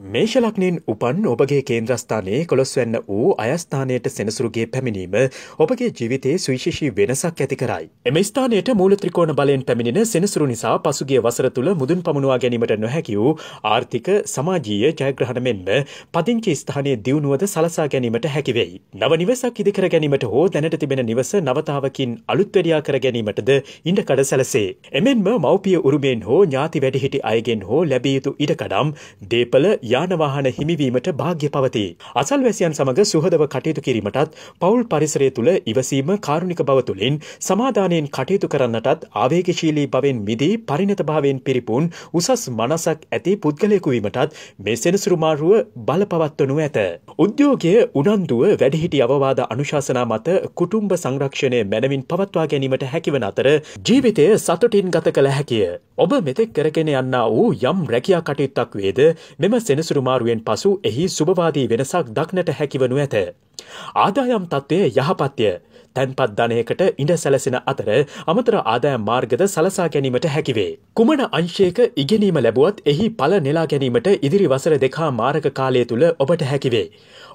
මේෂ ලක්නෙන් උපන් ඔබගේ කේන්ද්‍රස්ථානයේ කොළොස්වැන්න වූ අයස්ථානයට සෙනසුරුගේ පැමිණීම ඔබගේ ජීවිතයේ සුවිශේෂී වෙනසක් ඇති කරයි. එම ස්ථානයට මූලත්‍රිකෝණ බලයෙන් පැමිණෙන සෙනසුරු නිසා පසුගේ වසර තුළ මුදුන් පමුණවා ගැනීමට නොහැකි වූ ආර්ථික සමාජීය ජයග්‍රහණ මෙන්ම පදිංචි ස්ථානයේ දියුණුවද සලසා ගැනීමට හැකිවෙයි. නව නිවසක් ඉදිකර ගැනීමට හෝ දැනට තිබෙන නිවස නවතාවකින් අලුත්වැඩියා කර ගැනීමටද ඉඩකඩ සැලසේ. එමෙන්ම මව්පිය උරුමෙන් හෝ ඥාති වැඩිහිටි අයගෙන් හෝ ලැබියයුතු ඉඩකඩම් දේපල යානවාහන හිමිවීමට භාග්‍ය පවතී. අසල්වැසියන් සමඟ සුහදව කටයුතු කිරීමටත් පවුල් පරිසරය තුළ ඉවසීම කාරුණික බව තුළින් සමාධානයෙන් කටයුතු කරන්නටත් ආවේගශීලී බවෙන් මිදී පරිණතභාවයෙන් පිරිපුන් උසස් මනසක් ඇති පුද්ගලයෙකු වීමටත් මේ සෙනසුරුමාරුව බලපවත්වනු ඇත. උද්‍යෝගය උනන්දුව වැඩිහිටි අවවාද අනුශාසනා මත කුටුම්බ සංරක්ෂණය මැනවින් පවත්වා ගැනීමට හැකිවන අතර ජීවිතය සතුටින් ගත කළ හැකිය. ඔබ මෙතෙක් කරගෙන යන්න වූ යම් රැකයා කටයුත්තක් වේද මෙම සෙනසුරුමාරුවෙන් පසු එහි සුභවාදී වෙනසක් දක්නට හැකිවනු ඇත. ආදායම් තත්ත්වය යහපත්ය තැන්පත්ධනයකට ඉඩ සැලසෙන අතර අමතර ආදාය මාර්ගද සලසා ගැනීමට හැකිවේ. කුමන අංශයක ඉගෙනීම ලැබුවත් එහි පල නෙලා ගැනීමට ඉදිරි වසර දෙකා මාරක කාලය තුළ ඔබට හැකිවේ.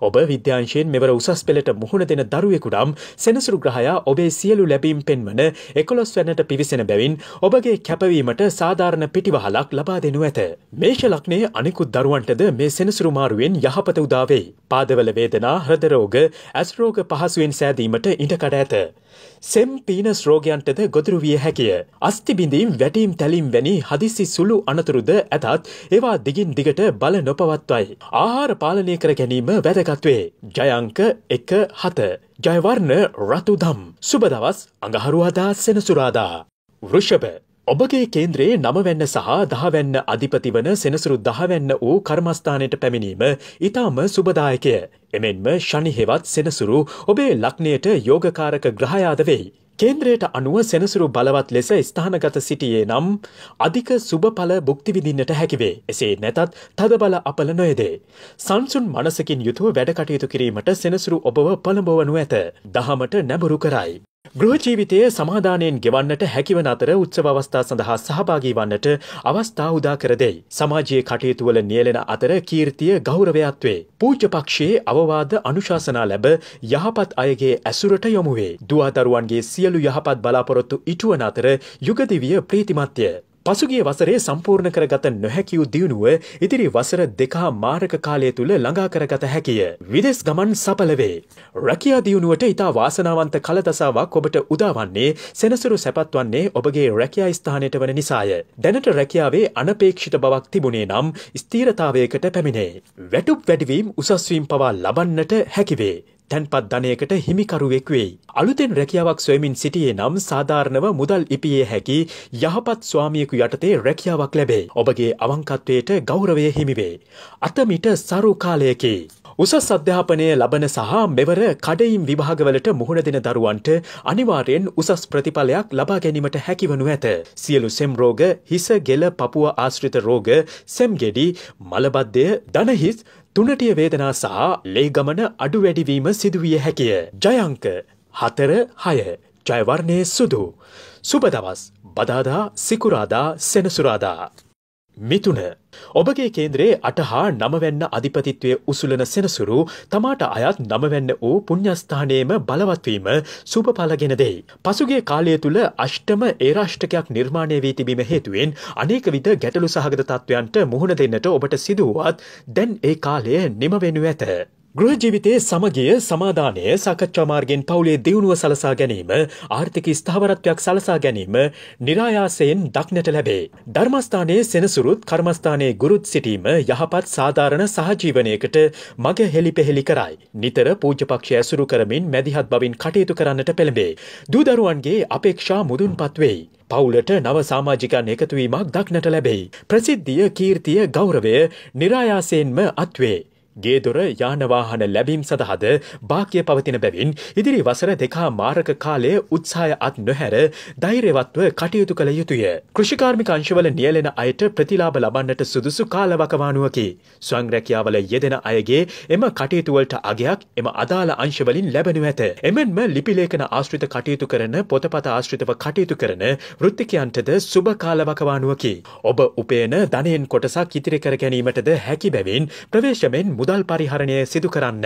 ඔබ විද්‍යංශයෙන් මෙවර උසස් පෙළට මුහුණ දෙන දරුවෙකුඩම් සෙනසුරු ග්‍රහයා ඔබේ සියලු ලැබීම් පෙන්වන එකොළොස් වන්නට පිවිසෙන බැවින් ඔබගේ කැපවීමට සාධාරණ පිටිවහලක් ලබා දෙනු ඇත. මේෂ ලක්නේ අනිකුත් දරුවන්ටද මේ සෙනසුරුමාරුවෙන් යහපත උදාවේ. පාදවල වේදනා හ්‍රදරෝග ඇස්රෝග පහසුවෙන් සෑදීමට ඉටකට වීමට ඇත. සෙම් පීනස් රෝගයන්ටද ගොදුරු විය හැකිය. අස්තිබිඳීම් වැටීම් තැලීම් වැනි හදිසි සුළු අනතුරුද ඇතත් ඒවා දිගින් දිගට බල නොපවත්වයි. ආහාර පාලනය කර ගැනීම වැදගත්වේ. ජයංක එක හත. ජයවර්ණ රතුදම්. සුබදවස් අඟහරුවාදා සෙනසුරාදා. වෘෂභ ඔබගේ කේන්ද්‍රයේ නමවැන්න සහ දහවැන්න අධිපතිවන සෙනසුරු දහවැන්න වූ කර්මස්ථානයට පැමිණීම ඉතාම සුබදායකය. එමෙන්ම ශනිහෙවත් සෙනසුරු ඔබේ ලක්නයට යෝගකාරක ග්‍රහයාද වෙයි. කේන්ද්‍රයට අනුව සෙනසුරු බලවත් ලෙස ස්ථානගත සිටියේ නම් අධික සුභඵල භුක්තිවිදින්නට හැකිවේ. එසේ නැතත් තදබල අපල නොයදේ. සංසුන් මනසකින් යුතුව වැඩකටයුතු කිරීමට සෙනසුරු ඔබව පළඹවනු ඇත. දහමට නැබුරු කරයි. ගෘහ ජීවිතයේ සමාධානයෙන් ගෙවන්නට හැකිවන අතර උත්සව අවස්ථා සඳහා සහභාගී වන්නට අවස්ථා උදා කර දෙයි. සමාජයේ කටයුතුවල නියලෙන අතර කීර්තිය ගෞරවයක් වේ. පූජ්‍ය පක්ෂයේ අවවාද අනුශාසනා ලැබ යහපත් අයගේ ඇසුරට යොමු වේ. දුවදරුවන්ගේ සියලු යහපත් බලාපොරොත්තු ඉටුවන අතර යුගදිවිය ප්‍රීතිමත්ය. පසුගිය වසරේ සම්පූර්ණ කරගත නොහැකි වූ දියුණුව ඉදිරි වසර දෙකහා මාරක කාලය තුළ ළඟා කරගත හැකිය. විදෙස් ගමන් සඵල වේ. රැකියා දියුණුවට ඉතා වාසනාවන්ත කලදසාවක් ඔබට උදාවන්නේ සෙනසුරු සැපත්වන්නේ ඔබගේ රැකියා ස්ථානයට වන නිසාය. දැනට රැකියාවේ අනපේක්ෂිත බවක් තිබුණේ නම් ස්ථීරතාවයකට පැමිණේ. වැටුප් වැඩිවීම් උසස්වීම් පවා ලබන්නට හැකිවේ. තැන්පත් ධනයකට හිමිකරුවෙක් වෙයි. අලුතෙන් රැකියාවක් සොයමින් සිටියේ නම් සාධාරණව මුදල් ඉපියේ හැකි යහපත් ස්වාමියෙකු යටතේ රැකියාවක් ලැබේ. ඔබගේ අවංකත්වයට ගෞරවය හිමිවේ. අතමිට සරු කාලයකි. උසස් අධ්‍යාපනය ලබන සහ මෙවර කඩයිම් විභාගවලට මුහුණ දෙන දරුවන්ට අනිවාර්යෙන් උසස් ප්‍රතිඵලයක් ලබා ගැනීමට හැකිවනු ඇත. සියලු සෙම් රෝග හිස ගෙල පපුුව ආශ්‍රිත රෝග සෙම්ගෙඩි මලබද්ධය දනහිස් තුනටිය වේදනා සහ ලේගමන අඩු වැඩිවීම සිදුවිය හැකිය. ජයංක හතර හය ජයවර්ණය සුදු. සුබදවස් බදාදා සිකුරාදා සෙනසුරාදා. මිතුන. ඔබගේ කේන්ද්‍රයේ අටහා නමවැන්න අධිපතිත්වය උසුලන සෙනසුරු තමාට අයත් නමවැන්න වූ පුුණ්්‍යස්ථානයම බලවත්වීම සුපඵලගෙන දෙයි. පසුගේ කාලය තුළ අෂ්ටම ඒරාෂ්ටකයක් නිර්මාණය වී තිබීම හේතුවෙන් අනේක විට ගැටලු සහගත තත්ත්වයන්ට මුහුණ දෙන්නට ඔබට සිදුවත් දැන් ඒ කාලය නිමවෙනු ඇත. ගෘහජීවිතයේ සමගිය සමාධානය සාකච්ඡා මාර්ගෙන් පවුලේ දියුණුව සලසා ගැනීම ආර්ථික ස්ථාවරත්වයක් සලසා ගැනීම નિરાයාසයෙන් දක්නට ලැබේ. ධර්මස්ථානයේ සෙනසුරුත් කර්මස්ථානයේ ගුරුත් සිටීම යහපත් සාධාරණ සහජීවනයකට මග හෙළිපෙහෙළි කරයි. නිතර පූජ්‍යපක්ෂය ඇසුරු කරමින් මැදිහත් බවින් කටයුතු කරන්නට පෙළඹේ. දූදරුවන්ගේ අපේක්ෂා මුදුන්පත් වෙයි. පවුලට නව සාමාජිකන් එකතුවීමක් දක්නට ලැබෙයි. ප්‍රසිද්ධිය කීර්තිය ගෞරවය નિરાයාසයෙන්ම අත්වේ. ගේදොර යානවාහන ලැබීම් සඳහාද භාග්‍ය පවතින බැවින් ඉදිරි වසර දෙකා මාරක කාලය උත්සාය අත් නොහැර දෛරයවත්ව කටයුතු කළ යුතුය. කෘෂිකාර්මික අංශවල නියලෙන අයට ප්‍රතිලාභ ලබන්නට සුදුසු කාලවකවානුවකි. ස්වංරැකියාවල යෙදෙන අයගේ එම කටයුතුවලට අගයක් එම අදාළ අංශවලින් ලැබෙනු ඇත. එමෙන්ම ලිපිලේඛන ආශ්‍රිත කටයුතු කරන පොතපත ආශ්‍රිතව කටයුතු කරන වෘත්තිකයන්ටද සුබ කාලවකවානුවකි. ඔබ උපයන ධනයෙන් කොටසක් ඉතිරි කර ගැනීමටද හැකි බැවින් ප්‍රවේශමෙන් මුද මුදල් පරිහරණය සිදු කරන්න.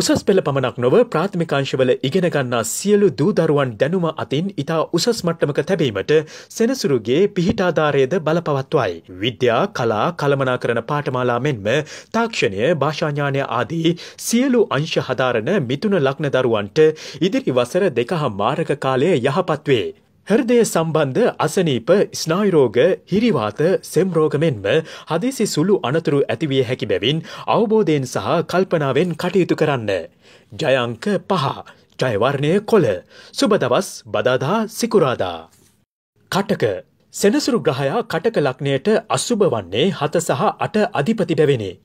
උසස් පෙළ පමණක් නොව ප්‍රාථමිකාංශවල ඉගෙන ගන්නා සියලු දූදරුවන් දැනුම අතින් ඉතා උසස් මට්ටමක තැබීමට සෙනසුරුගේ පිහිටාධාරයද බලපවත්වයි. විද්‍යා කලා කළමනාකරන පාටමාලා මෙන්ම තාක්ෂණය භාෂාඥානය ආදී සියලු අංශ හදාරණ මිතුන ලක්න දරුවන්ට ඉදිරි වසර දෙකහ මාරක කාලය යහපත්වේ. හෘදය සම්බන්ධ අසනීප ස්නායරෝග හිරිවාත සෙම්රෝග මෙන්ම හදිසි සුළු අනතුරු ඇතිවිය හැකි බැවින් අවබෝධයෙන් සහ කල්පනාවෙන් කටයුතු කරන්න. ජයංක පහ ජයවර්ණය කොළ සුබදවස් බදාදා සිකුරාදා. කටක සෙනසුරු ග්‍රහයා කටක ලක්නයට අසුභ වන්නේ හත සහ අට අධිපති බැවිනේ.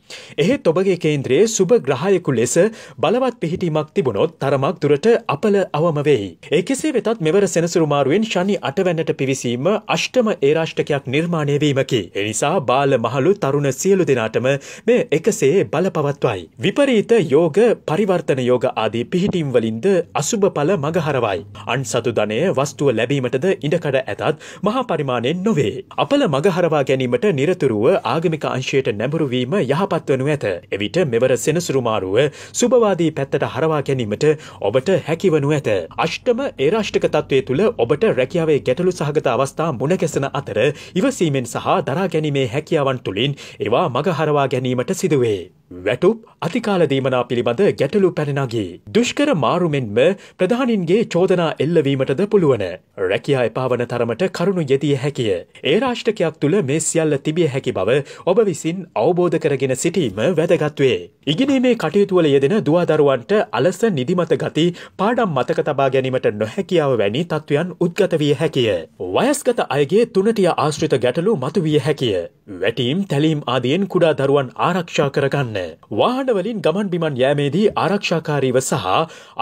එහෙත් ඔබගේ කේන්ද්‍රයේ සුභ ග්‍රහයකු ලෙස බලවත් පිහිටීමක් තිබුණොත් තරමක් දුරට අපල අවම වෙයි. ඒ කෙසේ වෙතත් මෙවර සෙනසුරු මාරුවෙන් ශනි අටවැන්නට පිවිසීම අෂ්ටම ඒරාෂ්ටකයක් නිර්මාණය වීමකි. එනිසා බාල මහලු තරුණ සියලු දෙනාටම මේ එකසේ බලපවත්වයි. විපරීත යෝග පරිවර්තන යෝග ආදී පිහිටීම් වලින්ද අසුභ පල මගහරවයි. අන් සතු ධනය වස්තුව ලැබීමටද ඉඩකඩ ඇතත් මහා පරිමා නිර්මාණයෙන් නොවේ. අපල මගහරවා ගැනීමට නිරතුරුව ආගමික අංශයට නැඹුරුවීම යහපත් වනු ඇත. එවිට මෙවර සෙනසුරුමාරුව සුභවාදී පැත්තට හරවා ගැනීමට ඔබට හැකිවනු ඇත. අෂ්ටම ඒරාෂ්ටක තත්ත්වය තුළ ඔබට රැකියාවේ ගැටලු සහගත අවස්ථා මුණගැසෙන අතර ඉවසීමෙන් සහ දරා ගැනීමේ හැකියාවන් තුළින් ඒවා මගහරවා ගැනීමට සිදුවේ. වැටුප් අතිකාල දීමනා පිළිබඳ ගැටලු පැනනගේ. දුෂ්කර මාරුමෙන්ම ප්‍රධානින්ගේ චෝදනා එල්ලවීමටද පුළුවන. රැකයා එපාවන තරමට කරුණු යෙදිය හැකිය. ඒ රාෂ්ටකයක් තුළ මේ සියල්ල තිබිය හැකි බව ඔබ විසින් අවබෝධ කරගෙන සිටීම වැදගත්වේ. ඉගෙනීමේ කටයුතුවල යෙදෙන දුවදරුවන්ට අලස නිදිමත ගති පාඩම් මතක තබා ගැනීමට නොහැකියාව වැනි තත්ත්වයන් උද්ගත විය හැකිය. වයස්ගත අයගේ තුනටිය ආශ්‍රිත ගැටලු මතුවිය හැකිය. වැටීම් තැලීම් ආදියෙන් කුඩා දරුවන් ආරක්ෂා කරගන්න. කරන්න. වාහනවලින් ගමන් බිමන් යෑමේදී ආරක්ෂාකාරීව සහ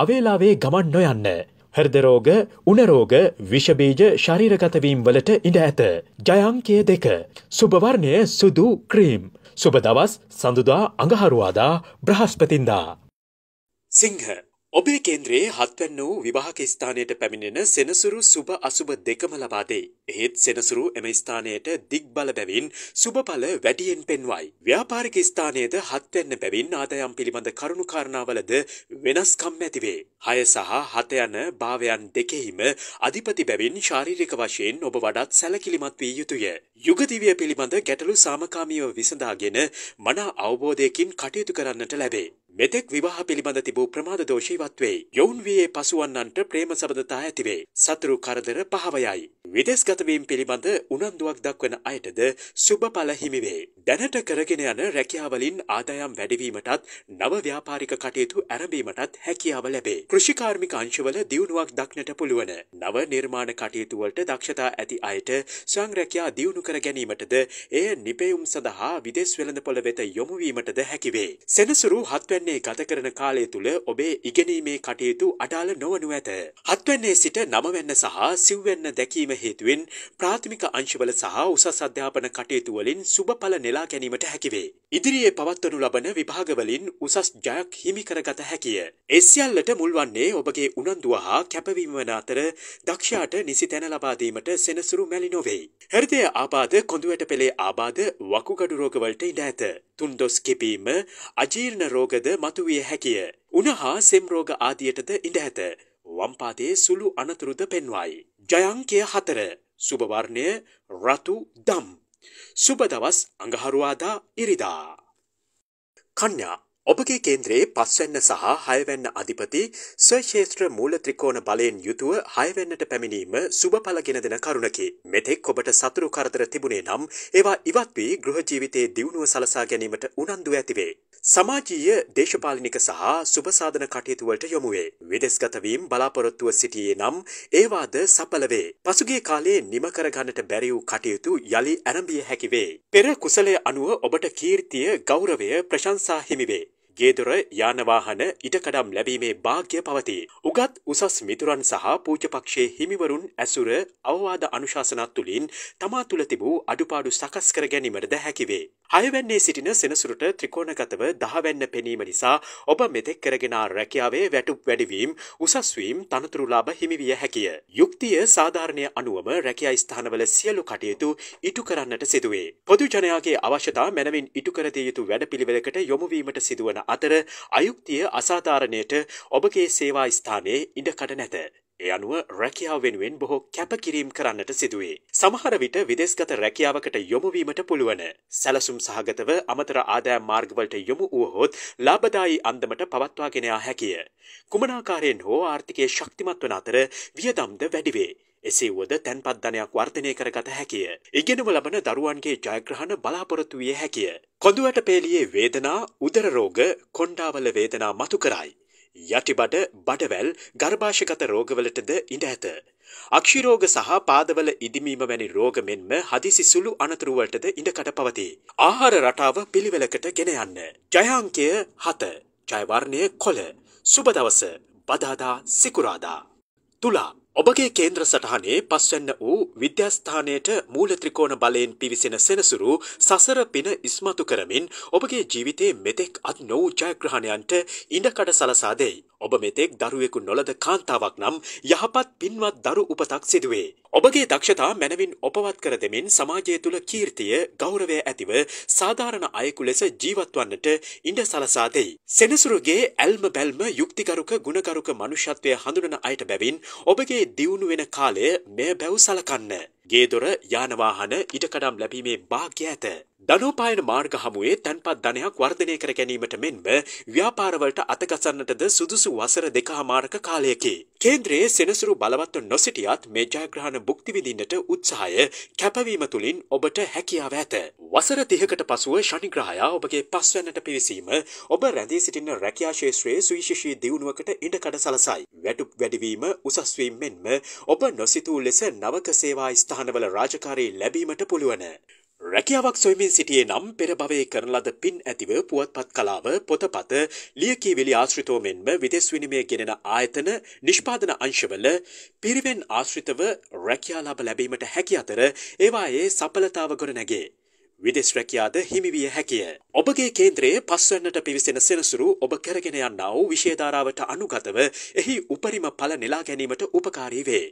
අවේලාවේ ගමන් නොයන්න. හර්දරෝග උනරෝග විෂබීජ ශරීරගතවීම් වලට ඉඩ ඇත. ජයංකය දෙක. සුභවර්ණය සුදු ක්‍රීම්. සුබ දවස් සඳුදා අඟහරුවාදා බ්‍රහස්පතින්දා. සිංහ ඔබේ කේන්ද්‍රයේ හත්වැන්න වූ විවාහක ස්ථානයට පැමිණෙන සෙනසුරු සුබ අසුබ දෙකම ලබාදේ. එහෙත් සෙනසුරු එම ස්ථානයට දික් බල බැවින් සුබඵල වැඩියෙන් පෙන්වයි. ව්‍යාපාරික ස්ථානයේද හත්වැන්න බැවින් ආදායම් පිළිබඳ කරුණු කාරණාවලද වෙනස්කම් ඇතිවේ. හය සහ හත යන භාවයන් දෙකෙහිම අධිපති බැවින් ශාරීරික වශයෙන් ඔබ වඩාත් සැලකිලිමත් විය යුතුය. යුගදිවිය පිළිබඳ ගැටලු සාමකාමීව විසඳාගෙන මනා අවබෝධයකින් කටයුතු කරන්නට ලැබේ. මෙතෙක් විවාහ පිළිබඳ තිබූ ප්‍රමාද දෝෂීවත් වෙයි. යොවුන් වියේ පසුවන්නන්ට ප්‍රේම සබඳතා ඇතිවේ. සතුරු කරදර පහවයයි. විදේශගත වීම පිළිබඳ උනන්දුවක් දක්වන අයටද සුබ ඵල හිමි වේ. දැනට කරගෙන යන රැකියාවලින් ආදායම් වැඩිවීමටත් නව ව්‍යාපාරික කටයුතු ආරම්භීමටත් හැකියාව ලැබේ. කෘෂිකාර්මික අංශවල දියුණුවක් දක්නට පුළුවන්. නව නිර්මාණ කටයුතු වලට දක්ෂතා ඇති අයට සංරැකියා දියුණු කර ගැනීමටද එය නිපැයුම් සඳහා විදේශ වෙළඳපොළ වෙත යොමු වීමටද හැකි වේ. සෙනසුරු 7 හත්වැන්නේ ගත කරන කාලය තුළ ඔබේ ඉගෙනීමේ කටයුතු අඩාල නොවනු ඇත. හත්වැන්නේ සිට නමවැන්න සහ සිව්වැන්න දැකීම හේතුවෙන් ප්‍රාථමික අංශවල සහ උසස් අධ්‍යාපන කටයුතුවලින් සුභඵල නෙලා ගැනීමට හැකිවේ. ඉදිරියේ පවත්වනු ලබන විභාගවලින් උසස් ජයක් හිමිකරගත හැකිය. එස්යල්ලට මුල්වන්නේ ඔබගේ උනන්දුව හා කැපවීම වන අතර දක්ෂයාට නිසි තැන ලබාදීමට සෙනසුරු මැලි නොවෙයි. හරිතය ආබාධ කොඳුවැට පෙළේ ආබාධ වකුගඩු රෝගවලට ඉඩ ඇත. තුන්ඩොස් කිපීම අජීර්ණ රෝගද මතුවිය හැකිය. උනහා සෙම්රෝග ආදියටද ඉඩ ඇත. වම්පාදයේ සුළු අනතුරුද පෙන්වයි. ජයංකය හතර සුභවර්ණය රතු දම්. සුබදවස් අඟහරුවාදා ඉරිදා. කන්‍යා ඔබගේ කේන්ද්‍රයේ පස්වැන්න සහ හයවැන්න අධිපති ස්වශේත්‍ර මූල ත්‍රිකෝණ බලයෙන් යුතුව හයවැන්නට පැමිණීම සුබ පලගෙන දෙන කරුණකි. මෙතෙක් ඔබට සතුරු කරදර තිබුණේ නම් ඒවා ඉවත් වී ගෘහ ජීවිතයේ දියුණුව සලසා ගැනීමට උනන්දු ඇතිවේ. සමාජීය දේශපාලනික සහ සුබසාධන කටයුතු වලට යොමු වේ. විදේශගත වීම බලාපොරොත්තුව සිටියේ නම් ඒවාද සඵල වේ. පසුගිය කාලයේ නිම කර ගන්නට බැරි වූ කටයුතු යලි ආරම්භිය හැකි වේ. පෙර කුසලය අනුව ඔබට කීර්තිය, ගෞරවය, ප්‍රශංසා හිමි වේ. ගේදොර යානවාහන ඉටකඩම් ලැබීමේ භාග්‍ය පවතී. උගත් උසස් මිතුරන් සහ පූජපක්ෂයේ හිමිවරුන් ඇසුර අවවාද අනුශාසනත් තුළින් තමා තුළ තිබූ අඩුපාඩු සකස් කර ගැනීමටද හැකිවේ. හයවැන්නේ සිටින සෙනසුරට ත්‍රිකෝණගතව දහවැන්න පෙනීම නිසා ඔබ මෙතෙක් කරගෙනා රැකියාවේ වැටුප් වැඩිවීම් උසස්වීම් තනතුරුලාභ හිමිවිය හැකිය. යුක්තිය සාධාරණය අනුවම රැකියා ස්ථානවල සියලු කටයුතු ඉටු කරන්නට සිදුවේ. පොදුජනයාගේ අවශ්‍යතා මැනවින් ඉටු කරදිය යුතු වැඩපිළිවෙලකට යොමුවීමට සිදුවන අතර අයුක්තිය අසාධාරණයට ඔබගේ සේවා ස්ථානයේ ඉඩකට නැත. ඒ අනුව රැකියාව වෙනුවෙන් බොහෝ කැපකිරීම් කරන්නට සිදුවේ. සමහර විට විදේශගත රැකියාවකට යොමුවීමට පුළුවන්. සැලසුම් සහගතව අමතර ආදායම් මාර්ගවලට යොමු වුවහොත් ලාභදායී අන්දමට පවත්වාගෙන යා හැකිය. කුමනාකාරයෙන් හෝ ආර්ථිකය ශක්තිමත් වන අතර වියදම්ද වැඩි වේ. එසේ වුවද තැන්පත් ධනයක් වර්ධනය කරගත හැකිය. ඉගෙනුම ලබන දරුවන්ගේ ජයග්‍රහණ බලාපොරොත්තු විය හැකිය. කොඳුවට පේලියේ වේදනා, උදර රෝග, කොණ්ඩාවල වේදනා මතු කරයි. යටිබඩ බඩවැල් ගර්භාෂගත රෝගවලටද ඉඩ ඇත. අක්ෂිරෝග සහ පාදවල ඉදිමීම වැනි රෝග මෙන්ම හදිසි සුළු අනතුරුවලටද ඉඩකඩ පවතී. ආහාර රටාව පිළිවෙලකට ගෙන යන්න. ජයංකය හත ජයවර්ණය කොළ සුබදවස බදාදා සිකුරාදා. තුලා ඔබගේ කේන්ද්‍ර සටහනේ පස්වැන්න වූ විද්‍යස්ථානයට මූලත්‍රිකෝණ බලයෙන් පිවිසෙන සෙනසුරු සසර පින ඉස්මතු කරමින් ඔබගේ ජීවිතයේ මෙතෙක් අත් නොවූ ජයග්‍රහණයන්ට ඉඩකඩ සලසා දෙයි. ඔබ මෙතෙක් දරුවෙකු නොලද කාන්තාවක් නම් යහපත් පින්වත් දරු උපතක් සිදුවේ. ඔබගේ දක්ෂතා මැනවින් ඔපවත් කර දෙමින් සමාජය තුළ කීර්තිය ගෞරවය ඇතිව සාධාරණ අයෙකු ලෙස ජීවත්වන්නට ඉඩ සලසා දෙයි. සෙනසුරුගේ ඇල්ම බැල්ම යුක්තිගරුක ගුණගරුක මනුෂ්‍යත්වය හඳුනන අයට බැවින් ඔබගේ දියුණු වෙන කාලය මෙය බැව් සලකන්න. ගේදොර යානවාහන ඉඩකඩම් ලැබීමේ භාග්‍ය ඇත. ධනෝපායන මාර්ග හමුවේ තැන්පත් ධනයක් වර්ධනය කර ගැනීමට මෙන්ම ව්‍යාපාරවලට අතගසන්නටද සුදුසු වසර දෙකහමාරක කාලයකි. කේන්ද්‍රයේ සෙනසුරු බලවත්ව නොසිටියත් මේ ජයග්‍රහණ භුක්ති විඳින්නට උත්සාහය කැපවීම තුලින් ඔබට හැකියාව ඇත. වසර 30කට පසුව ශනිග්‍රහයා ඔබගේ පස්වැන්නට පිවිසීම ඔබ රැඳී සිටින රැකියා ක්ෂේත්‍රයේ සුවිශේෂී දියුණුවකට ඉඩකඩ සලසයි. වැටුප් වැඩිවීම උසස් වීම මෙන්ම ඔබ නොසිතූ ලෙස නවක සේවා ස්ථානවල රාජකාරී ලැබීමට පුළුවන්. රැකියාවක් සොයමින් සිටියේ නම් පෙර භවයේ කරන ලද පින් ඇතිව පුවත්පත් කලාව පොතපත ලියකියවිලි ආශ්‍රිතව මෙන්ම විදෙස් විනිමය ගෙනෙන ආයතන නිෂ්පාදන අංශවල පිරිවෙන් ආශ්‍රිතව රැකියා ලාභ ලැබීමට හැකි අතර ඒවායේ සඵලතාව ගොඩනැගේ. විදෙස් රැකියාද හිමිවිය හැකිය. ඔබගේ කේන්ද්‍රයේ පස්වන්නට පිවිසෙන සෙනසුරු ඔබ කරගෙන යන්නා වූ විෂයධාරාවට අනුගතව එහි උපරිම ඵල නෙලා ගැනීමට උපකාරී වේ.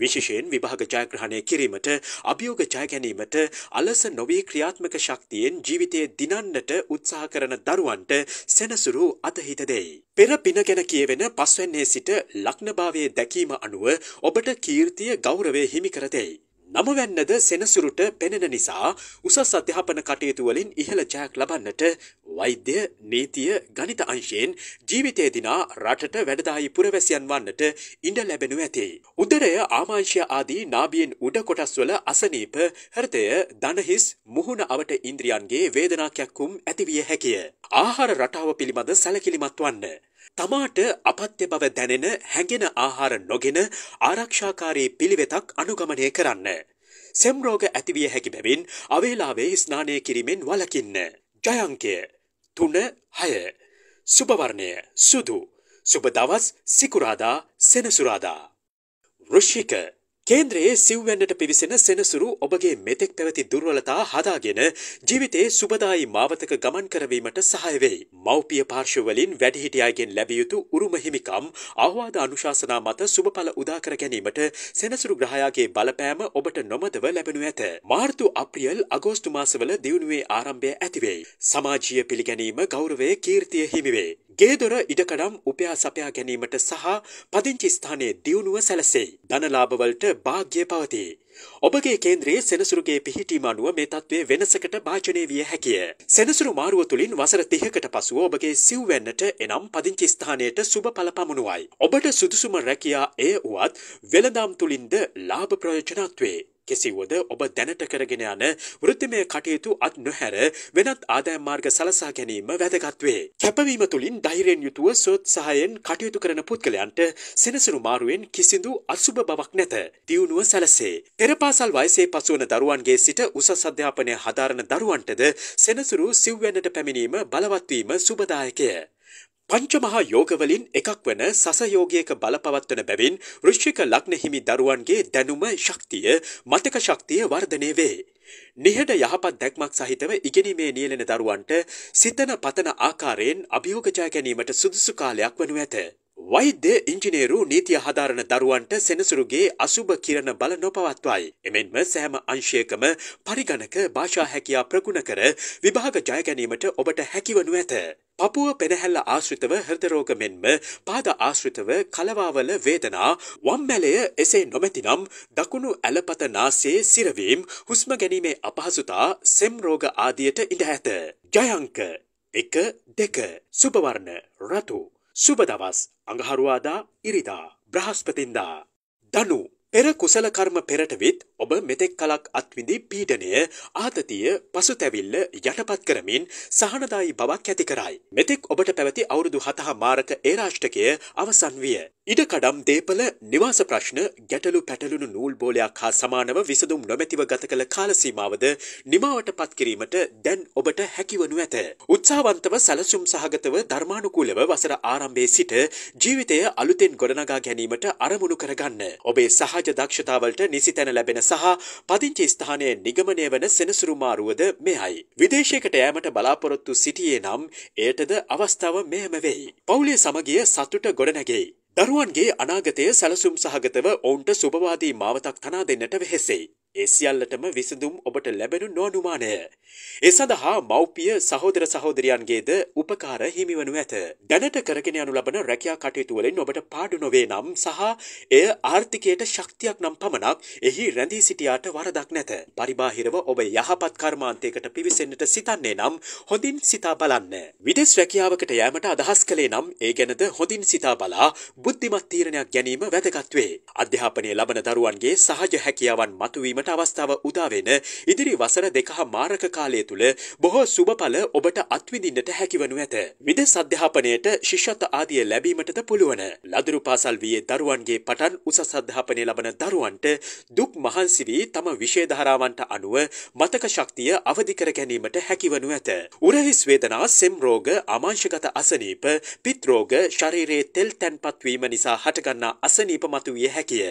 විශේෂයෙන් විභාග ජයග්‍රහණය කිරීමට අභියෝග ජය ගැනීමට අලස නොවී ක්‍රියාත්මක ශක්තියෙන් ජීවිතය දිනන්නට උත්සාහ කරන දරුවන්ට සැනසුරු අතහිත දෙයි. පෙර පින ගැන කියවෙන පස්වැන්නේ සිට ලක්නභාවයේ දැකීම අනුව ඔබට කීර්තිය ගෞරවය හිමිකරදෙයි. නමවැන්නද සෙනසුරුට පෙනෙන නිසා උසස් අධ්‍යාපන කටයුතුවලින් ඉහළ ජයක් ලබන්නට වෛද්‍ය නීතිය ගනිත අංශයෙන් ජීවිතය දිනා රටට වැඩදායි පුරවැසියන් වන්නට ඉඩ ලැබෙනු ඇති. උදරය ආමාංශය ආදී නාබියෙන් උඩ කොටස්වල අසනීප හෘදය දනහිස් මුහුණ අවට ඉන්ද්‍රියන්ගේ වේදනාකැක්කුම් ඇතිවිය හැකිය. ආහාර රටාව පිළිබඳ සැලකිලිමත් වන්න. තමාට අපත්‍ය බව දැනෙන හැඟෙන ආහාර නොගෙන ආරක්ෂාකාරී පිළිවෙතක් අනුගමනය කරන්න. සෙම්රෝග ඇතිවිය හැකි බැවින් අවේලාවේ ස්නානය කිරීමෙන් වලකින්න. ජයංකය තුන හය සුභවර්ණය සුදු සුබ දවස් සිකුරාදා සෙනසුරාදා. වෘෂික කේන්ද්‍රයේ සිව්වැන්නට පිවිසෙන සෙනසුරු ඔබගේ මෙතෙක් පැවති දුර්වලතා හදාගෙන ජීවිතයේ සුබදායි මාවතක ගමන් කරවීමට සහය වෙයි. මව්පිය පාර්ශ්වවලින් වැඩිහිටියන්ගෙන් ලැබිය යුතු උරුම හිමිකම් ආහ්වාද අනුශාසනා මත සුබඵල උදා කර ගැනීමට සෙනසුරු ග්‍රහයාගේ බලපෑම ඔබට නොමදව ලැබෙනු ඇත. මාර්තු අප්‍රියල් අගෝස්තු මාසවල දියුණුවේ ආරම්භය ඇති වෙයි. සමාජීය පිළිගැනීම ගෞරවයේ කීර්තිය හිමි වේ. ගේදොර ඉඩකඩම් උපයා සපයා ගැනීමට සහ පදිංචි ස්ථානයේ දියුණුව සැලසෙයි. ධනලාභවලට භාග්‍ය පවතී. ඔබගේ කේන්ද්‍රයේ සෙනසුරුගේ පිහිටීම අනුව මේ තත්ත්වය වෙනසකට භාජනය විය හැකිය. සෙනසුරු මාරුව තුළින් වසර 30කට පසුව ඔබගේ සිව්වැන්නට එනම් පදිංචි ස්ථානයට සුබ ඵල පමුණුවයි. ඔබට සුදුසුම රැකියා එය වුවත් වෙළඳාම් තුලින්ද ලාභ ප්‍රයෝජනවත් වේ. කෙසිවුවද ඔබ දැනට කරගෙන යන වෘත්තිමය කටයුතු අත් නොහැර වෙනත් ආදායම් මාර්ග සලසා ගැනීම වැදගත් වේ. කැපවීම තුලින් ධෛර්යයෙන් යුතුව සෝත්සහයෙන් කටයුතු කරන පුද්ගලයන්ට සෙනසුරු මාරුවෙන් කිසිදු අසුබ බවක් නැත. දියුණුව සැලසේ. පෙර පාසල් වයසේ පසුවන දරුවන්ගේ සිට උසස් අධ්‍යාපනය හදාරන දරුවන්ටද සෙනසුරු සිව්වැන්නට පැමිණීම බලවත්වීම සුබදායකය. පංචමහා යෝගවලින් එකක් වන සසයෝගයක බලපවත්වන බැවින් ෘෂ්ික ලග්න හිමි දරුවන්ගේ දැනුම ශක්තිය මතක ශක්තිය වර්ධනය වේ. නිහඬ යහපත් දැක්මක් සහිතව ඉගෙනීමේ නියලෙන දරුවන්ට සිතන පතන ආකාරයෙන් අභියෝගජය ගැනීමට සුදුසු කාලයක් වනු ඇත. වෛද්‍ය ඉංජිනේරු නීතිය හදාරණ දරුවන්ට සෙනසුරුගේ අසුභ කිරණ බල නොපවත්වයි. එමෙන්ම සෑම අංශයකම පරිගණක භාෂා හැකියා ප්‍රගුණ කර විභාග ජය ගැනීමට ඔබට හැකිවනු ඇත. පපුුව පෙනහැල්ල ආශ්‍රිතව හෘදරෝග මෙන්ම පාද ආශ්‍රිතව කලවාවල වේදනා වම්මැලය එසේ නොමැතිනම් දකුණු ඇලපත නාසේ සිරවීම් හුස්ම ගැනීමේ අපහසුතා සෙම්රෝග ආදියට ඉඩ ඇත. ජයංක එක දෙක සුභවර්ණ රතු සුබදවස් අඟහරුවාදා ඉරිදා බ්‍රහස්පතින්දා දනු පෙර කුසල කර්ම පෙරට විත් ඔබ මෙතෙක් කලක් අත්විඳි පීඩනය ආතතිය පසුතැවිල්ල යටපත් කරමින් සහනදායි බවක් ඇති කරයි. මෙතෙක් ඔබට පැවති අවුරුදු හතහා මාරක ඒරාෂ්ටකය අවසන් විය. ඉඩකඩම් දේපල නිවාස ප්‍රශ්න ගැටලු පැටලුණු නූල් බෝලයක් හා සමානව විසඳුම් නොමැතිව ගත කළ කාලසීමාවද නිමාවට පත්කිරීමට දැන් ඔබට හැකිවනු ඇත. උත්සාවන්තව සැලසුම් සහගතව ධර්මානුකූලව වසර ආරම්භයේ සිට ජීවිතය අලුතෙන් ගොඩනගා ගැනීමට අරමුණු කරගන්න. ඔබේ සහජ සමාජ දක්ෂතාවලට නිසි තැන ලැබෙන සහ පදිංචි ස්ථානය නිගමනය වන සෙනසුරුමාරුවද මෙයයි. විදේශයකට යෑමට බලාපොරොත්තු සිටියේ නම් එයටද අවස්ථාව මෙහම වෙයි. පවුලේ සමගිය සතුට ගොඩනැගෙයි. දරුවන්ගේ අනාගතය සැලසුම් සහගතව ඔවුන්ට සුභවාදී මාවතක් තනා දෙන්නට වෙහෙසෙයි. ඒ සියල්ලටම විසඳුම් ඔබට ලැබෙනු නොනුමානය. ඒ සඳහා මව්පිය සහෝදර සහෝදරියන්ගේද උපකාර හිමිවනු ඇත. දැනට කරගෙන යනු ලබන රැකියා කටයුතු වලින් ඔබට පාඩු නොවේ නම් සහ එය ආර්ථිකයට ශක්තියක් නම් පමණක් එහි රැඳී සිටියාට වරදක් නැත. පරිබාහිරව ඔබ යහපත් කර්මාන්තයකට පිවිසෙන්නට සිතන්නේ නම් හොඳින් සිතා බලන්න. විදෙස් රැකියාවකට යෑමට අදහස් කළේ නම් ඒ ගැනද හොඳින් සිතා බලා බුද්ධිමත් තීරණයක් ගැනීම වැදගත් වේ. අධ්‍යාපනය ලබන දරුවන්ගේ සහජ හැකියාවන් මතුවීමට ඔබට අවස්ථාව උදාවෙන ඉදිරි වසර දෙකහ මාරක කාලය තුළ බොහෝ සුභඵල ඔබට අත්විඳින්නට හැකිවනු ඇත. විද සධ්‍යාපනයට ශිෂ්‍යත්ව ආදිය ලැබීමටද පුළුවන. ලදරු පාසල් වයේ දරුවන්ගේ පටන් උසස් අධ්‍යාපනය ලබන දරුවන්ට දුක් මහන්සි වී තම විෂය ධාරාවන්ට අනුව මතක ශක්තිය අවදි කර ගැනීමට හැකිවනු ඇත. උරහිස් වේදනා, සෙම් රෝග, ආමාංශගත අසනීප, පිත් රෝග, ශරීරයේ තෙල් තැන්පත් වීම නිසා හටගන්නා අසනීප මතුවිය හැකිය.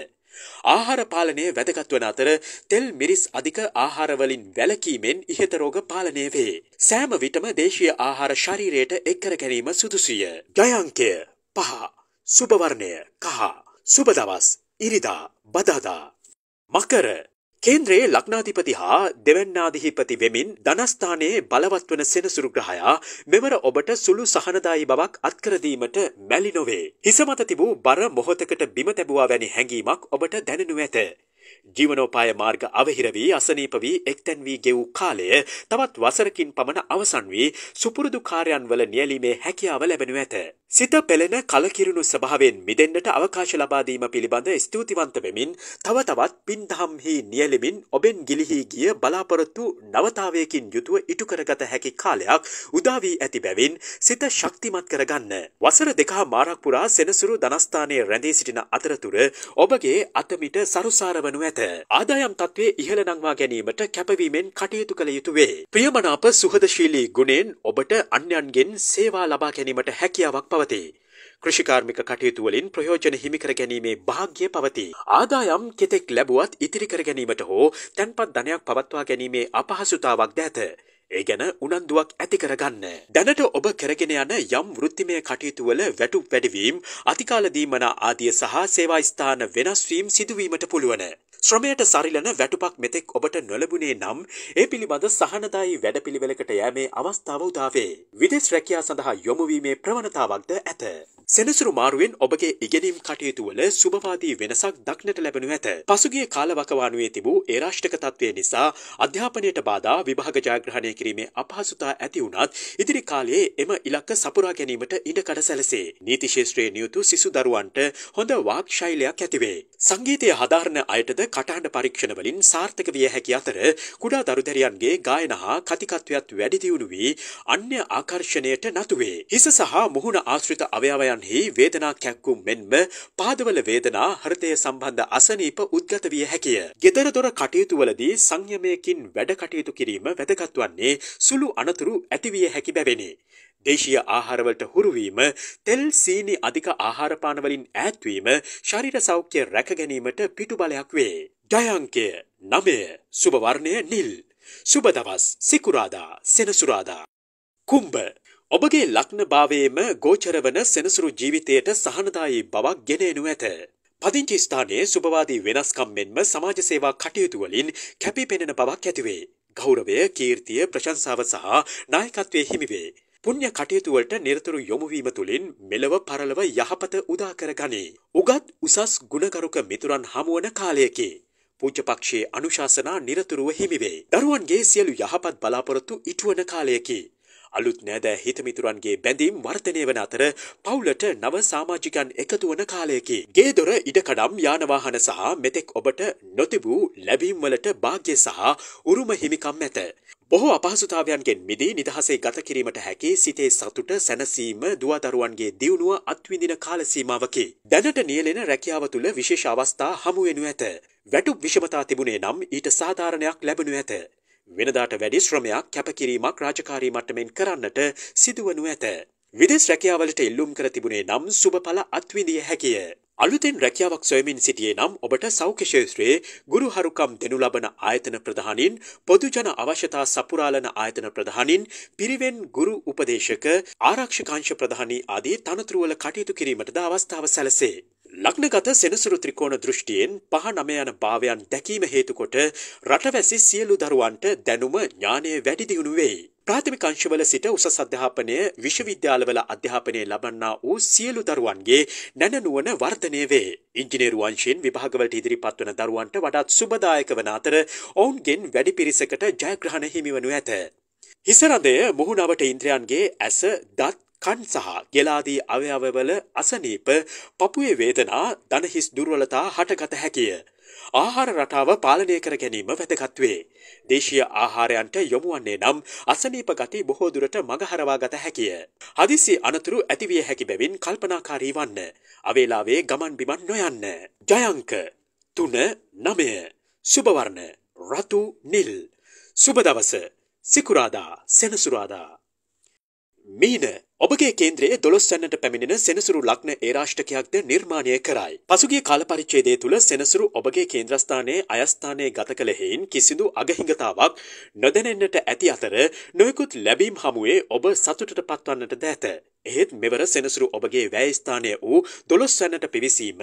ආහාර පාලනය වැදගත් වන අතර තෙල් මිරිස් අධික ආහාරවලින් වැළකීමෙන් ඉහත රෝග පාලනය වේ. සෑම විටම දේශීය ආහාර ශරීරයට එක් කර ගැනීම සුදුසුය. ගයංකය පහ සුභවර්ණය කහ සුබදවස් ඉරිදා බදාදා මකර කේන්ද්‍රයේ ලක්නාධිපති හා දෙවන්නාධිහිපති වෙමින් ධනස්ථානයේ බලවත්වන සෙනසුරු ග්‍රහයා මෙවර ඔබට සුළු සහනදායි බවක් අත්කරදීමට මැලි නොවේ. හිස මත තිබූ බර මොහොතකට බිම තැබුවා වැනි හැඟීමක් ඔබට දැනනු ඇත. ජීවනෝපාය මාර්ග අවහිර වී අසනීප වී එක්තැන් වී ගෙවූ කාලය තවත් වසරකින් පමණ අවසන් වී සුපුරුදු කාර්යන්වල නියැලීමේ හැකියාව ලැබෙනු ඇත. සිත පෙළෙන කලකිරුණු ස්වභාවයෙන් මිදෙන්නට අවකාශ ලබා දීම පිළිබඳ ස්තුතිවන්ත වෙමින් තව තවත් පින්දහම්හි නියැලෙමින් ඔබෙන් ගිලිහි ගිය බලාපොරොත්තු නවතාවයකින් යුතුව ඉටු කරගත හැකි කාලයක් උදා වී ඇති බැවින් සිත ශක්තිමත් කරගන්න. වසර දෙක මාරක් පුරා සෙනසුරු ධනස්ථානයේ රැඳී සිටින අතරතුර ඔබගේ අතමිට සරුසාර වනු ඇත. ආදායම් තත්ත්වයේ ඉහළ නංවා ගැනීමට කැපවීමෙන් කටයුතු කළ යුතු වේ. ප්‍රියමනාප සුහදශීලී ගුණෙන් ඔබට අන්‍යන්ගෙන් සේවා ලබා ගැනීමට හැකියාවක් පවතී. පවතී. කෘෂිකාර්මික කටයුතු වලින් ප්‍රයෝජන හිමිකර ගැනීමේ භාග්‍ය පවතී. ආදායම් කෙතෙක් ලැබුවත් ඉතිරි කර ගැනීමට හෝ තැන්පත් ධනයක් පවත්වා ගැනීමේ අපහසුතාවක් ද ඇත. ඒ ගැන උනන්දුවක් ඇති කරගන්න. දැනට ඔබ කරගෙන යන යම් වෘත්තිමය කටයුතු වල වැටුප් වැඩිවීම, අතිකාල දීමනා ආදී සහ සේවා ස්ථාන වෙනස් වීම සිදුවීමට පුළුවන්. ශ්‍රමයට සරිලන වැටුපක් මෙතෙක් ඔබට නොලැබුණේ නම් ඒ පිළිබඳ සහනදායි වැඩපිළිවෙලකට යෑමේ අවස්ථාව උදාවේ. විදෙස් රැකියා සඳහා යොමුවීමේ ප්‍රවණතාවක්ද ඇත. සෙනසුරු මාරුවෙන් ඔබගේ ඉගෙනීම් කටයුතුවල සුභවාදී වෙනසක් දක්නට ලැබෙනු ඇත. පසුගිය කාලවකවානුවේ තිබූ ඒ රාෂ්ට්‍රක තත්ත්වය නිසා අධ්‍යාපනයට බාධා විභාග ජයග්‍රහණය කිරීමේ අපහසුතා ඇති වුණත් ඉදිරි කාලයේ එම ඉලක්ක සපුරා ගැනීමට ඉඩකඩ සැලසේ. නීති ශාස්ත්‍රයේ නියුතු සිසු දරුවන්ට හොඳ වාග් ශෛලියක් ඇතිවේ. සංගීතය හදාරන අයටද කටහඬ පරීක්ෂණවලින් සාර්ථක විය හැකි අතර කුඩා දරුදැරියන්ගේ ගායන හා කතිකත්වයත් වැඩි දියුණු වී අන්‍ය ආකර්ෂණයට නතු වේ. හිස සහ මුහුණ ආශ්‍රිත අවයවයන් ස්ථානයන්හි වේදනා කැක්කුම් මෙන්ම පාදවල වේදනා හෘදය සම්බන්ධ අසනීප උද්ගත විය හැකිය. ගෙදරදොර කටයුතුවලදී සංයමයකින් වැඩ කටයුතු කිරීම වැදගත් වන්නේ සුළු අනතුරු ඇතිවිය හැකි බැවිනි. දේශීය ආහාරවලට හුරුවීම තෙල් සීනි අධික ආහාරපානවලින් ඈත්වීම ශරීර සෞඛ්‍ය රැක ගැනීමට පිටුබලයක් වේ. ජයංකය නමය සුභවර්ණය නිල්. සුබදවස් සිකුරාදා සෙනසුරාදා. කුම්භ ඔබගේ ලක්න භාවයේම ගෝචරවන සෙනසුරු ජීවිතයට සහනදායි බවක් ගෙනෙනු ඇත. පදිංචි ස්ථානයේ සුභවාදී වෙනස්කම් මෙන්ම සමාජ සේවා කටයුතු වලින් කැපී පෙනෙන බවක් ඇතිවේ. ගෞරවය, කීර්තිය, ප්‍රශංසාව සහ නායකත්වයේ හිමිවේ. පුණ්‍ය කටයුතු වලට නිරතුරු යොමු වීම තුලින් මෙලව පරලව යහපත උදා කරගනී. උගත් උසස් ගුණකරුක මිතුරන් හමුවන කාලයකි. පූජ්‍යපක්ෂයේ අනුශාසනා නිරතුරුව හිමිවේ. දරුවන්ගේ සියලු යහපත් බලාපොරොත්තු ඉටුවන කාලයකි. අලුත් නෑදෑ හිතමිතුරන්ගේ බැඳීම් වර්තනය වන අතර පවුලට නව සාමාජිකන් එකතු වන කාලයකි. ගේදොර ඉඩකඩම් යානවාහන සහ මෙතෙක් ඔබට නොතිබූ ලැබීම්වලට භාග්‍ය සහ උරුම හිමිකම් ඇත. බොහෝ අපහසුතාවයන්ගෙන් මිදී නිදහසේ ගත කිරීමට හැකි සිතේ සතුට සැනසීම දුවදරුවන්ගේ දියුණුව අත්විඳින කාලසීමාවකි. දැනට නියලෙන රැකියාව තුළ විශේෂ අවස්ථා හමුවෙනු ඇත. වැටුප් විෂමතා තිබුණේ නම් ඊට සාධාරණයක් ලැබෙනු ඇත. වෙනදාට වැඩි ශ්‍රමයක් කැපකිරීමක් රාජකාරී මට්ටමෙන් කරන්නට සිදුවනු ඇත. විදෙස් රැකියාවලට එල්ලුම් කර තිබුණේ නම් සුබඵල අත්විඳිය හැකිය. අලුතෙන් රැකියාවක් සොයමින් සිටියේ නම් ඔබට සෞඛ්‍ය ශේත්‍රයේ ගුරුහරුකම් දෙනු ලබන ආයතන ප්‍රධානින් පොදුජන අවශ්‍යතා සපුරාලන ආයතන ප්‍රධානින් පිරිවෙන් ගුරු උපදේශක ආරක්ෂකාංශ ප්‍රධානී ආදී තනතුරුවල කටයුතු කිරීමටද අවස්ථාව සැලසේ. ලක්නගත සෙනසුරු ත්‍රිකෝණ දෘෂ්ටියෙන් පහ නමයන භාවයන් දැකීම හේතුකොට රටවැසි සියලු දරුවන්ට දැනුම ඥානය වැඩිදියුණු වෙයි. ප්‍රාථමිකංශවල සිට උසස් අධ්‍යාපනය විශ්වවිද්‍යාලවල අධ්‍යාපනය ලබන්නා වූ සියලු දරුවන්ගේ නැනනුවන වර්ධනය වේ. ඉංජිනේරු වංශයෙන් විභාගවලට ඉදිරිපත් වන දරුවන්ට වඩාත් සුබදායක වන අතර ඔවුන්ගෙන් වැඩි පිරිසකට ජයග්‍රහණ හිමිවනු ඇත. හිසරදය මුහුණවට ඉන්ද්‍රයන්ගේ ඇස දත් කන් සහ ගෙලාදී අවයවවල අසනීප පපුයේ වේදනා දනහිස් දුර්වලතා හටගත හැකිය. ආහාර රටාව පාලනය කර ගැනීම වැදගත් වේ. දේශීය ආහාරයන්ට යොමු වන්නේ නම් අසනීප ගති බොහෝ දුරට මගහරවා ගත හැකිය. හදිසි අනතුරු ඇතිවිය හැකි බැවින් කල්පනාකාරී වන්න. අවේලාවේ ගමන් බිමන් නොයන්න. ජයංක තුන නමය සුභවර්ණ රතු නිල් සුබ දවස සිකුරාදා සෙනසුරාදා මීන ඔබගේ කේන්ද්‍රයේ දොළොස්සන්නට පැමිණෙන සෙනසුරු ලක්න ඒරාෂ්ටකයක්ද නිර්මාණය කරයි. පසුගේ කාලපරිච්චේදය තුළ සෙනසුරු ඔබගේ කේන්ද්‍රස්ථානයේ අයස්ථානය ගත කළහෙයින් කිසිදු අගහිඟතාවක් නොදැනෙන්නට ඇති අතර නොයකුත් ලැබීම් හමුවේ ඔබ සතුටට පත්වන්නට දැත. එහෙත් මෙවර සෙනසුරු ඔබගේ වැයස්ථානය වූ දොළොස්වැන්නට පිවිසීම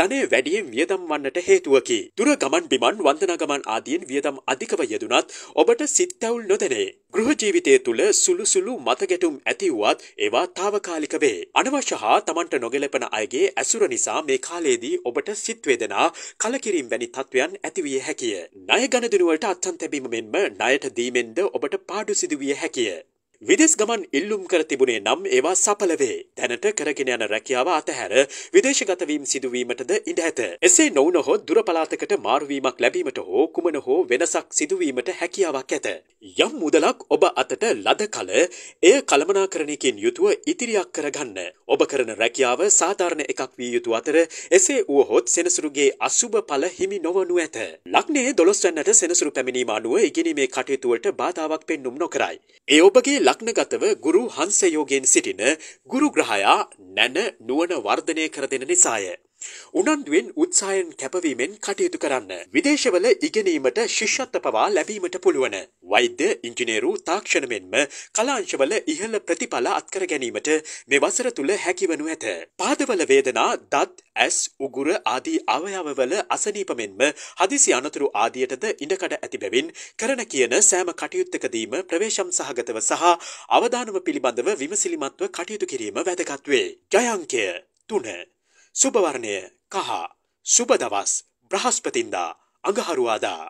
ධනය වැඩියෙන් වියදම් වන්නට හේතුවකි. දුර ගමන් බිමන් වන්දනාගමන් ආදියෙන් වියදම් අධිකව යෙදුනත් ඔබට සිත්තැවුල් නොදැනේ. ගෘහ ජීවිතය තුළ සුළු සුළු මතගැටුම් ඇතිවුවත් ඒවා තාවකාලික වේ. අනවශ්‍ය හා තමන්ට නොගැලපෙන අයගේ ඇසුර නිසා මේ කාලයේදී ඔබට සිත්වේදනා කලකිරීම වැනි තත්ත්වයන් ඇතිවිය හැකිය. ණය ගණදිනුවලට අත්සන් තැබීම මෙන්ම ණයට දීමෙන්ද ඔබට පාඩු සිදුවිය හැකිය. විදෙස් ගමන් ඉල්ලුම් කර තිබුණේ නම් ඒවා සඵලවේ. දැනට කරගෙන යන රැකියාව අතහැර විදේශගතවීම් සිදුවීමටද ඉඩ ඇත. එසේ නොවුනහොත් දුර පළාතකට මාරුවීමක් ලැබීමට හෝ කුමන හෝ වෙනසක් සිදුවීමට හැකියාවක් ඇත. යම් මුදලක් ඔබ අතට ලද කල එය කළමනාකරණයකින් යුතුව ඉතිරියක් කරගන්න. ඔබ කරන රැකියාව සාධාරණ එකක් විය යුතු අතර එසේ වුවහොත් සෙනසුරුගේ අසුභ ඵල හිමි නොවනු ඇත. ලග්නයේ 12 වෙනිදාට සෙනසුරු පැමිණීම අනුව ඉගෙනීමේ කටයුතුවලට බාධාවක් පෙන්눔 නොකරයි. ඒ ඔබගේ ලග්නගතව ගුරු හංසයෝගෙන් සිටින ගුරුග්‍රහයා නැන නුවන වර්ධනය කර දෙෙන නිසාය. උනන්දුවෙන් උත්සායෙන් කැපවීමෙන් කටයුතු කරන්න. විදේශවල ඉගෙනීමට ශිෂ්‍යත්ව පවා ලැබීමට පුළුවන. වෛද්‍ය ඉංජිනේරු තාක්ෂණ මෙන්ම කලාංශවල ඉහළ ප්‍රතිඵල අත්කර ගැනීමට මේ වසර තුළ හැකිවනු ඇත. පාදවල වේදනා දත් ඇස් උගුර ආදී අවයවවල අසනීප මෙන්ම හදිසි අනතුරු ආදියටද ඉඩකඩ ඇති බැවින් කරන කියන සෑම කටයුත්තකදීම ප්‍රවේශම් සහගතව සහ අවධානම පිළිබඳව විමසිලිමත්ව කටයුතු කිරීම වැදගත්වේ. ජයංකය තුන. සුභවර්ණය කහ සුබ දවස් බ්‍රහස්පතින්දා අඟහරුවාදා